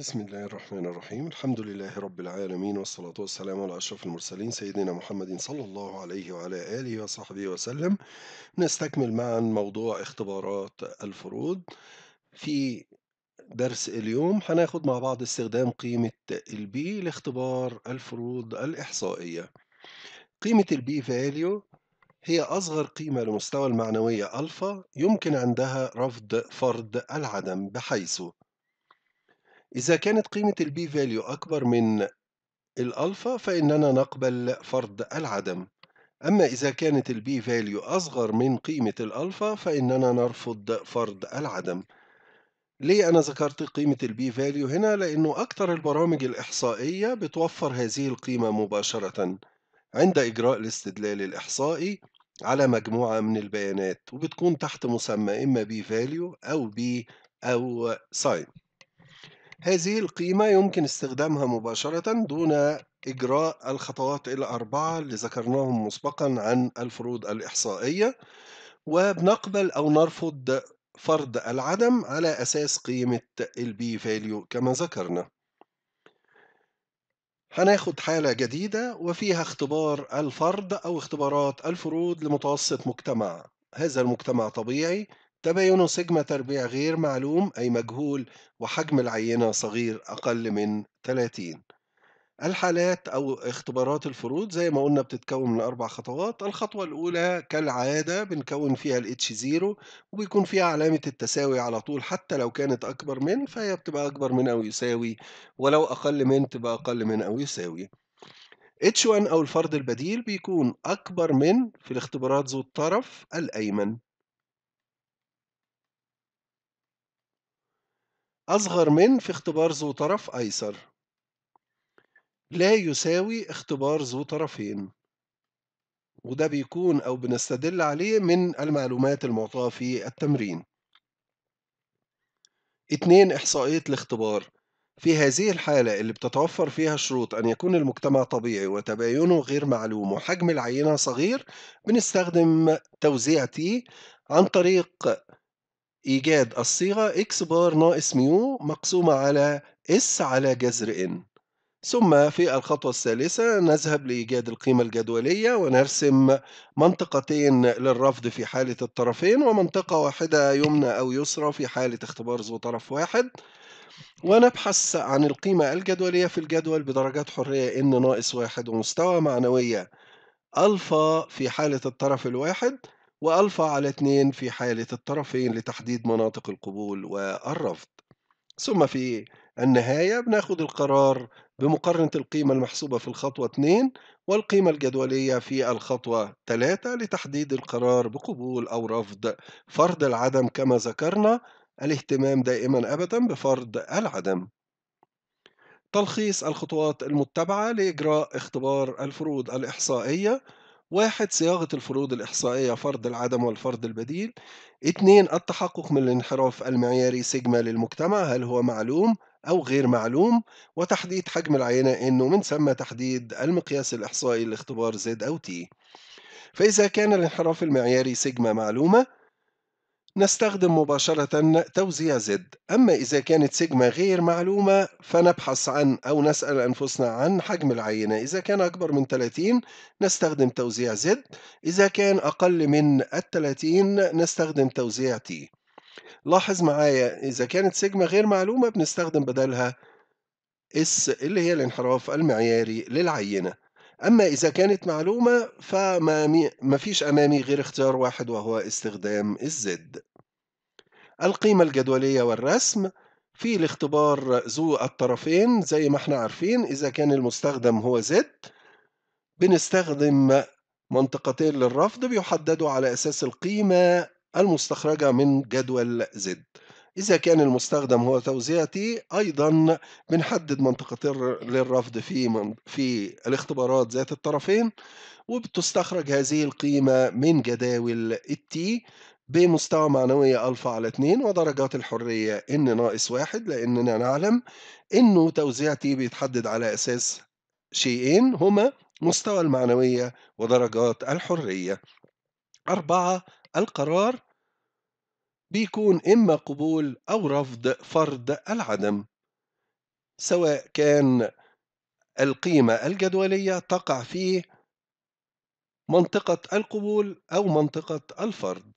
بسم الله الرحمن الرحيم الحمد لله رب العالمين والصلاة والسلام على أشرف المرسلين سيدنا محمد صلى الله عليه وعلى آله وصحبه وسلم نستكمل معا موضوع اختبارات الفروض في درس اليوم هناخد مع بعض استخدام قيمة البي لاختبار الفروض الإحصائية قيمة البي فاليو هي أصغر قيمة لمستوى المعنوية ألفا يمكن عندها رفض فرض العدم بحيث إذا كانت قيمة البي فاليو أكبر من الألفا فإننا نقبل فرض العدم أما إذا كانت البي فاليو أصغر من قيمة الألفا فإننا نرفض فرض العدم ليه أنا ذكرت قيمة البي فاليو هنا؟ لأنه أكثر البرامج الإحصائية بتوفر هذه القيمة مباشرة عند إجراء الاستدلال الإحصائي على مجموعة من البيانات وبتكون تحت مسمى إما بي فاليو أو بي أو ساين هذه القيمة يمكن استخدامها مباشرة دون إجراء الخطوات الأربعة اللي ذكرناهم مسبقا عن الفروض الإحصائية وبنقبل أو نرفض فرض العدم على أساس قيمة البي فاليو كما ذكرنا هناخد حالة جديدة وفيها اختبار الفرد أو اختبارات الفروض لمتوسط مجتمع هذا المجتمع طبيعي تباين سيجما تربيع غير معلوم أي مجهول وحجم العينة صغير أقل من 30 الحالات أو اختبارات الفروض زي ما قلنا بتتكون من أربع خطوات الخطوة الأولى كالعادة بنكون فيها ال H0 وبيكون فيها علامة التساوي على طول حتى لو كانت أكبر من فهي بتبقى أكبر من أو يساوي ولو أقل من تبقى أقل من أو يساوي H1 أو الفرد البديل بيكون أكبر من في الاختبارات ذو الطرف الأيمن أصغر من في اختبار ذو طرف أيسر لا يساوي اختبار ذو طرفين وده بيكون أو بنستدل عليه من المعلومات المعطاة في التمرين اتنين إحصائية الاختبار في هذه الحالة اللي بتتوفر فيها شروط أن يكون المجتمع طبيعي وتباينه غير معلوم وحجم العينة صغير بنستخدم توزيع تي عن طريق إيجاد الصيغة إكس بار ناقص ميو مقسومة على إس على جذر إن ثم في الخطوة الثالثة نذهب لإيجاد القيمة الجدولية ونرسم منطقتين للرفض في حالة الطرفين ومنطقة واحدة يمنى أو يسرى في حالة اختبار ذو طرف واحد ونبحث عن القيمة الجدولية في الجدول بدرجات حرية n ناقص واحد ومستوى معنوية ألفا في حالة الطرف الواحد وألفا على 2 في حالة الطرفين لتحديد مناطق القبول والرفض ثم في النهاية بناخد القرار بمقارنة القيمة المحسوبة في الخطوة 2 والقيمة الجدولية في الخطوة 3 لتحديد القرار بقبول أو رفض فرض العدم كما ذكرنا الاهتمام دائما أبدا بفرض العدم تلخيص الخطوات المتبعة لإجراء اختبار الفروض الإحصائية واحد صياغة الفروض الإحصائية فرض العدم والفرض البديل اثنين التحقق من الانحراف المعياري سيجما للمجتمع هل هو معلوم أو غير معلوم وتحديد حجم العينة إنه من ثم تحديد المقياس الإحصائي لاختبار Z أو T فإذا كان الانحراف المعياري سيجما معلومة نستخدم مباشرة توزيع زد أما إذا كانت سيجما غير معلومة فنبحث عن أو نسأل أنفسنا عن حجم العينة إذا كان أكبر من 30 نستخدم توزيع زد إذا كان أقل من 30 نستخدم توزيع تي لاحظ معايا إذا كانت سيجما غير معلومة بنستخدم بدلها S اللي هي الانحراف المعياري للعينة أما إذا كانت معلومة فما ما فيش أمامي غير اختيار واحد وهو استخدام الزد القيمة الجدولية والرسم في الاختبار ذو الطرفين زي ما احنا عارفين إذا كان المستخدم هو زد بنستخدم منطقتين للرفض بيحددوا على أساس القيمة المستخرجة من جدول زد إذا كان المستخدم هو توزيعتي أيضا بنحدد منطقة للرفض في من في الاختبارات ذات الطرفين وبتستخرج هذه القيمة من جداول التي بمستوى معنوية ألفا على 2 ودرجات الحرية إن ناقص واحد لأننا نعلم إنه توزيعتي بيتحدد على أساس شيئين هما مستوى المعنوية ودرجات الحرية أربعة القرار بيكون إما قبول أو رفض فرض العدم سواء كان القيمة الجدولية تقع في منطقة القبول أو منطقة الفرض